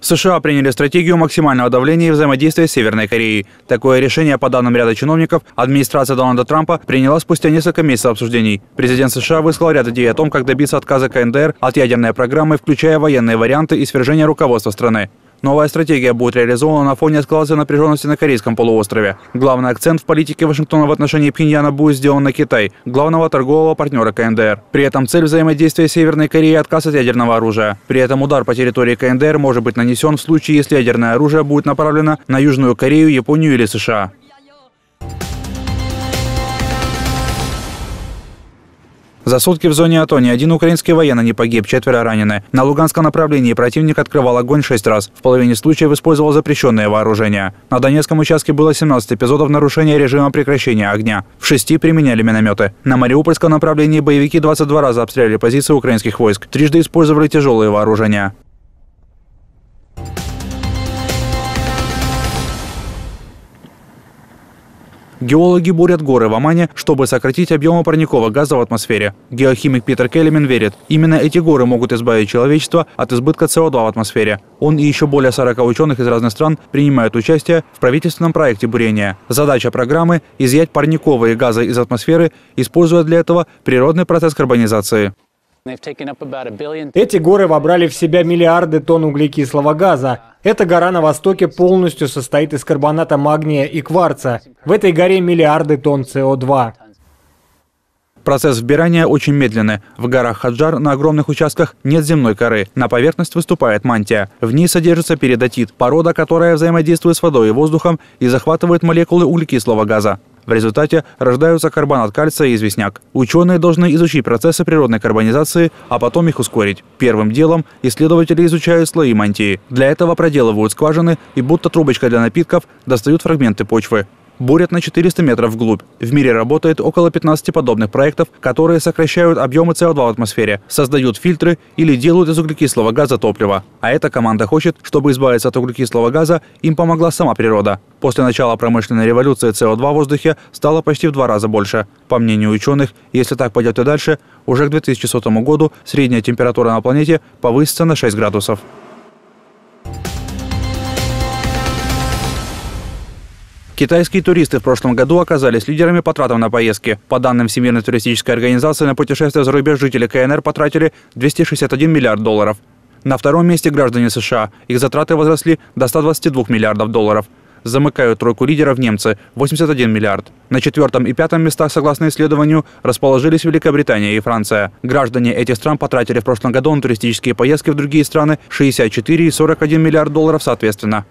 США приняли стратегию максимального давления и взаимодействия с Северной Кореей. Такое решение, по данным ряда чиновников, администрация Дональда Трампа приняла спустя несколько месяцев обсуждений. Президент США высказал ряд идей о том, как добиться отказа КНДР от ядерной программы, включая военные варианты и свержения руководства страны. Новая стратегия будет реализована на фоне эскалации напряженности на Корейском полуострове. Главный акцент в политике Вашингтона в отношении Пхеньяна будет сделан на Китай, главного торгового партнера КНДР. При этом цель взаимодействия Северной Кореи – отказ от ядерного оружия. При этом удар по территории КНДР может быть нанесен в случае, если ядерное оружие будет направлено на Южную Корею, Японию или США. За сутки в зоне АТО ни один украинский военный не погиб, четверо ранены. На Луганском направлении противник открывал огонь шесть раз. В половине случаев использовал запрещенное вооружение. На Донецком участке было 17 эпизодов нарушения режима прекращения огня. В шести применяли минометы. На Мариупольском направлении боевики 22 раза обстреляли позиции украинских войск. Трижды использовали тяжелые вооружения. Геологи бурят горы в Омане, чтобы сократить объемы парникового газа в атмосфере. Геохимик Питер Келлимен верит, именно эти горы могут избавить человечество от избытка СО2 в атмосфере. Он и еще более 40 ученых из разных стран принимают участие в правительственном проекте бурения. Задача программы – изъять парниковые газы из атмосферы, используя для этого природный процесс карбонизации. Эти горы вобрали в себя миллиарды тонн углекислого газа. Эта гора на востоке полностью состоит из карбоната магния и кварца. В этой горе миллиарды тонн СО2. Процесс вбирания очень медленный. В горах Хаджар на огромных участках нет земной коры. На поверхность выступает мантия. В ней содержится передатит, порода, которая взаимодействует с водой и воздухом и захватывает молекулы углекислого газа. В результате рождаются карбонат кальция и известняк. Ученые должны изучить процессы природной карбонизации, а потом их ускорить. Первым делом исследователи изучают слои мантии. Для этого проделывают скважины и будто трубочка для напитков достают фрагменты почвы бурят на 400 метров вглубь. В мире работает около 15 подобных проектов, которые сокращают объемы СО2 в атмосфере, создают фильтры или делают из углекислого газа топливо. А эта команда хочет, чтобы избавиться от углекислого газа, им помогла сама природа. После начала промышленной революции СО2 в воздухе стало почти в два раза больше. По мнению ученых, если так пойдет и дальше, уже к 2100 году средняя температура на планете повысится на 6 градусов. Китайские туристы в прошлом году оказались лидерами по тратам на поездки. По данным Всемирной туристической организации, на путешествия за рубеж жители КНР потратили 261 миллиард долларов. На втором месте граждане США. Их затраты возросли до 122 миллиардов долларов. Замыкают тройку лидеров немцы – 81 миллиард. На четвертом и пятом местах, согласно исследованию, расположились Великобритания и Франция. Граждане этих стран потратили в прошлом году на туристические поездки в другие страны 64 и 41 миллиард долларов соответственно.